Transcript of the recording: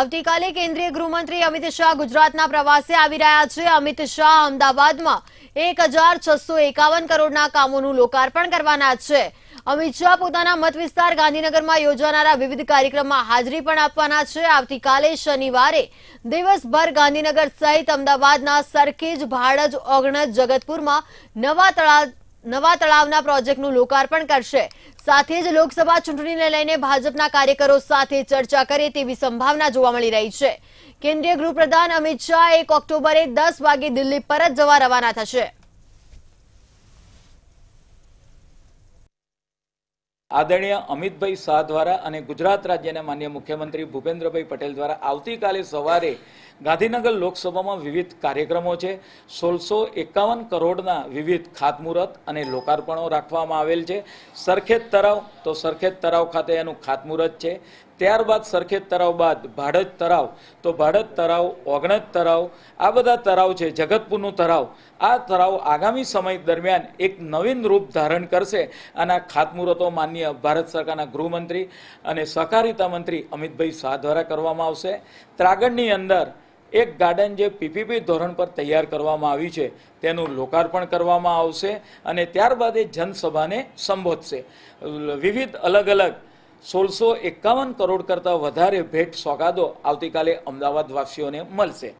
આવતીકાલે કેન્દ્રીય ગૃહમંત્રી અમિત શાહ ગુજરાતના પ્રવાસે આવી રહ્યા છે અમિત શાહ અમદાવાદમાં એક હજાર છસો એકાવન કરોડના કામોનું લોકાર્પણ કરવાના છે અમિત શાહ પોતાના મત વિસ્તાર ગાંધીનગરમાં યોજાનારા વિવિધ કાર્યક્રમમાં હાજરી પણ આપવાના છે આવતીકાલે શનિવારે દિવસભર ગાંધીનગર સહિત અમદાવાદના સરખેજ ભાડજ ઓગણજ જગતપુરમાં નવા તળાવ નવા તળાવના પ્રોજેક્ટનું લોકાર્પણ કરશે સાથે જ લોકસભા ચૂંટણીને લઈને ભાજપના કાર્યકરો સાથે ચર્ચા કરે તેવી સંભાવના જોવા મળી રહી છે કેન્દ્રીય ગૃહપ્રધાન અમિત શાહ એક ઓક્ટોબરે દસ વાગે દિલ્હી પરત જવા રવાના થશે આદરણીય અમિતભાઈ શાહ દ્વારા અને ગુજરાત રાજ્યના માન્ય મુખ્યમંત્રી ભૂપેન્દ્રભાઈ પટેલ દ્વારા આવતીકાલે સવારે ગાંધીનગર લોકસભામાં વિવિધ કાર્યક્રમો છે સોળસો એકાવન કરોડના વિવિધ ખાતમુહૂર્ત અને લોકાર્પણો રાખવામાં આવેલ છે સરખેજ તળાવ તો સરખેજ તળાવ ખાતે એનું ખાતમુહૂર્ત છે ત્યારબાદ સરખેજ તળાવ બાદ ભાડજ તળાવ તો ભાડજ તળાવ ઓગણજ તળાવ આ બધા તળાવ છે જગતપુરનું તળાવ આ તળાવ આગામી સમય દરમિયાન એક નવીન રૂપ ધારણ કરશે અને આ ખાતમુહૂર્તો માન્ય ભારત સરકારના ગૃહમંત્રી અને સહકારિતા મંત્રી અમિતભાઈ શાહ દ્વારા કરવામાં આવશે ત્રાગડની અંદર એક ગાર્ડન જે પીપીપી ધોરણ પર તૈયાર કરવામાં આવી છે તેનું લોકાર્પણ કરવામાં આવશે અને ત્યારબાદ એ જનસભાને સંબોધશે વિવિધ અલગ અલગ સોળસો એકાવન કરોડ કરતાં વધારે ભેટ સોગાદો આવતીકાલે અમદાવાદવાસીઓને મળશે